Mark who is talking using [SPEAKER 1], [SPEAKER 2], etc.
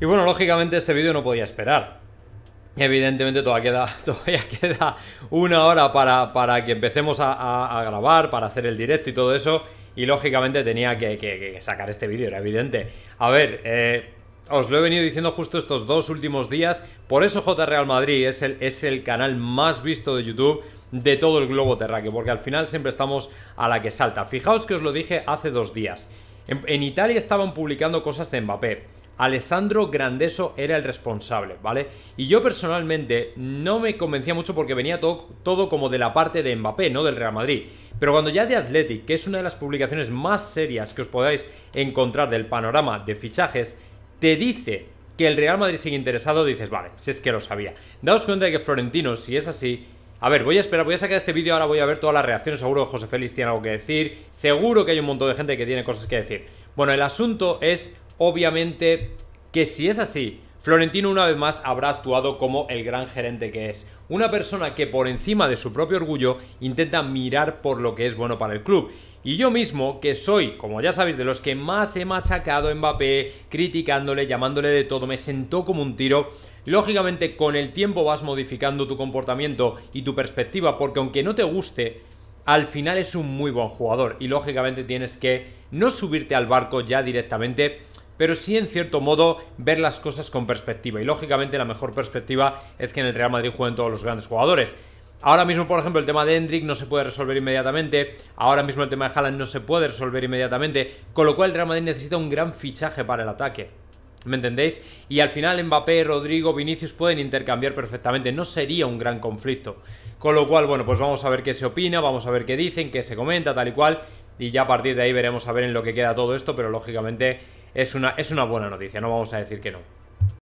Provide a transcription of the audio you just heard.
[SPEAKER 1] Y bueno, lógicamente este vídeo no podía esperar. Evidentemente todavía queda, queda una hora para, que empecemos a, grabar, para hacer el directo y todo eso. Y lógicamente tenía que, sacar este vídeo, era evidente. A ver, eh, os lo he venido diciendo justo estos dos últimos días. Por eso J Real Madrid es el, es el canal más visto de YouTube de todo el globo terráqueo, porque al final siempre estamos a la que salta. Fijaos que os lo dije hace dos días. en Italia estaban publicando cosas de Mbappé. Alessandro Grandeso era el responsable, ¿vale? Y yo personalmente no me convencía mucho porque venía todo, todo como de la parte de Mbappé, no del Real Madrid. Pero cuando ya de Athletic, que es una de las publicaciones más serias que os podáis encontrar del panorama de fichajes, te dice que el Real Madrid sigue interesado, dices, vale, si es que lo sabía. Daos cuenta de que Florentino, si es así, a ver, voy a esperar, voy a sacar este vídeo, ahora voy a ver todas las reacciones, seguro que José Félix tiene algo que decir, seguro que hay un montón de gente que tiene cosas que decir. Bueno, el asunto es Obviamente que si es así, Florentino una vez más habrá actuado como el gran gerente que es, una persona que por encima de su propio orgullo intenta mirar por lo que es bueno para el club. Y yo mismo, que soy, como ya sabéis, de los que más he machacado a Mbappé, criticándole, llamándole de todo, me sentó como un tiro. Lógicamente con el tiempo vas modificando tu comportamiento y tu perspectiva, porque aunque no te guste, al final es un muy buen jugador y lógicamente tienes que no subirte al barco ya directamente, pero sí en cierto modo ver las cosas con perspectiva. Y lógicamente la mejor perspectiva es que en el Real Madrid jueguen todos los grandes jugadores. Ahora mismo, por ejemplo, el tema de Hendrik no se puede resolver inmediatamente. Ahora mismo el tema de Haaland no se puede resolver inmediatamente. Con lo cual el Real Madrid necesita un gran fichaje para el ataque. ¿Me entendéis? Y al final Mbappé, Rodrigo, Vinicius pueden intercambiar perfectamente. No sería un gran conflicto. Con lo cual, bueno, pues vamos a ver qué se opina, vamos a ver qué dicen, qué se comenta, tal y cual. Y ya a partir de ahí veremos a ver en lo que queda todo esto. Pero lógicamente es una, es una buena noticia, no vamos a decir que no.